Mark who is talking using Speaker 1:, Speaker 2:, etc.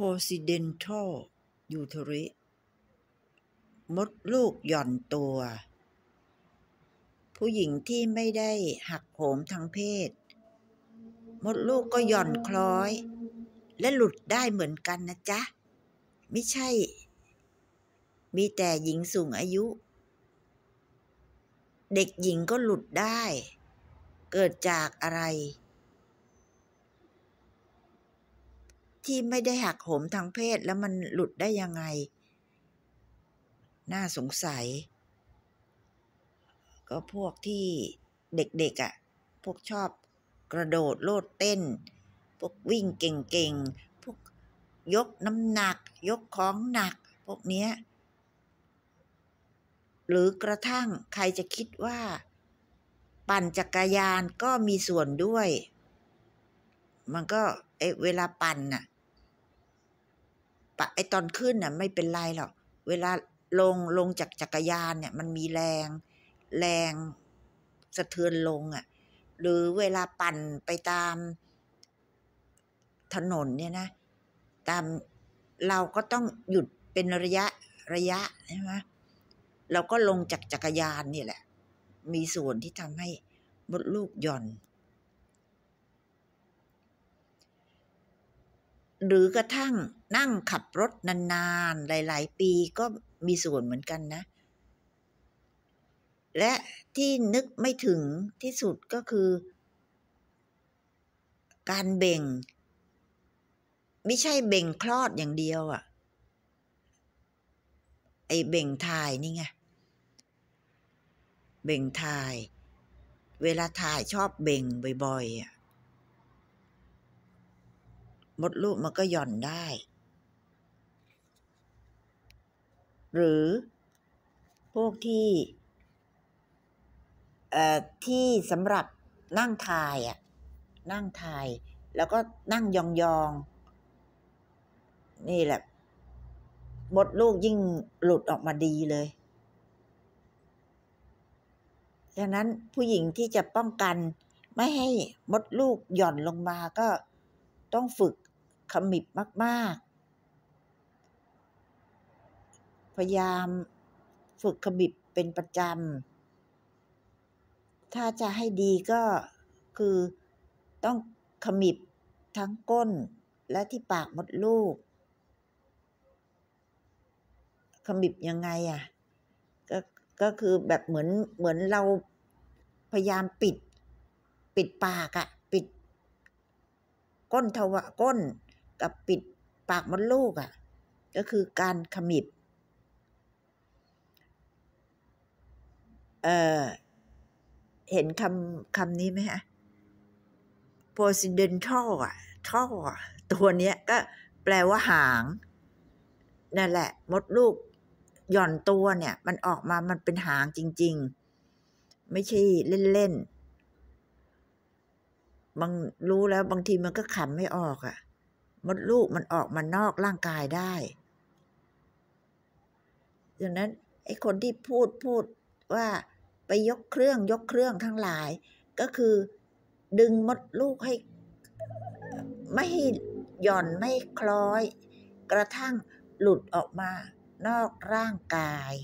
Speaker 1: p o s ิ d e n t a l ยูทริมดลูกหย่อนตัว ผู้หญิงที่ไม่ได้หักโหมทางเพศ มดลูกก็หย่อนคล้อย และหลุดได้เหมือนกันนะจ๊ะ ไม่ใช่ มีแต่หญิงสูงอายุ เด็กหญิงก็หลุดได้ เกิดจากอะไรที่ไม่ได้หักโหมทางเพศแล้วมันหลุดได้ยังไง น่าสงสัย ก็พวกที่เด็กๆอะ่ะพวกชอบกระโดดโลดเต้น พวกวิ่งเก่งๆ พวกยกน้ำหนัก ยกของหนักพวกเนี้ย หรือกระทั่งใครจะคิดว่าปั่นจักรยานก็มีส่วนด้วย มันก็เเวลาปั่นน่ะปะไอตอนขึ้นน่ะไม่เป็นไรหรอก เวลาลงลงจากจักรยานเนี่ย มันมีแรง แรงสะเทือนลงอะ่ะ หรือเวลาปั่นไปตาม ถนนเนี่ยนะ ตามเราก็ต้องหยุดเป็นระยะระยะใช่ไหมเราก็ลงจากจักรยานนี่แหละ มีส่วนที่ทำให้มดลูกหย่อน หรือกระทั่งนั่งขับรถนาน ๆ หลาย ๆ ปีก็มีส่วนเหมือนกันนะ และที่นึกไม่ถึงที่สุดก็คือ การเบ่ง ไม่ใช่เบ่งคลอดอย่างเดียวอะ่ะไอเบ่งทายนี่ไง เบ่งทาย เวลาถ่ายชอบเบ่งบ่อยๆอ่ะมดลูกมันก็หย่อนได้หรือพวกที่เอ่อที่สำหรับนั่งทายอะนั่งทาย แล้วก็นั่งยองๆนี่แหละ มดลูกยิ่งหลุดออกมาดีเลยดังนั้นผู้หญิงที่จะป้องกันไม่ให้มดลูกหย่อนลงมา ก็ต้องฝึกขมิบมาก ๆพยายามฝึกขบิบเป็นประจำ ถ้าจะให้ดีก็คือต้องขมิบทั้งก้นและที่ปากมดลูก ขมิบยังไงอะ่ะก็ก็คือแบบเหมือนเหมือนเราพยายามปิด ปิดปากอะ่ะ ปิดก้นทวะก้นกับปิดปากมดลูกอะ่ะ ก็คือการขมิบเออเห็นคำคำนี้ไหมฮะ p r e s i d e n t a l อ่ะท่อตัวเนี้ยก็แปลว่าหางนั่นแหละ มดลูกหย่อนตัวเนี่ย มันออกมามันเป็นหางจริงๆ ไม่ใช่ เล่นๆบางรู้แล้วบางทีมันก็ขันไม่ออกอะ่ะ มดลูกมันออกมานอกร่างกายได้ดังนั้นไอ้คนที่พูดพูดว่าไปยกเครื่องยกเครื่องทั้งหลายก็คือ ดึงมดลูกให้ ไม่ให้หย่อนไม่คล้อย กระทั่งหลุดออกมานอกร่างกาย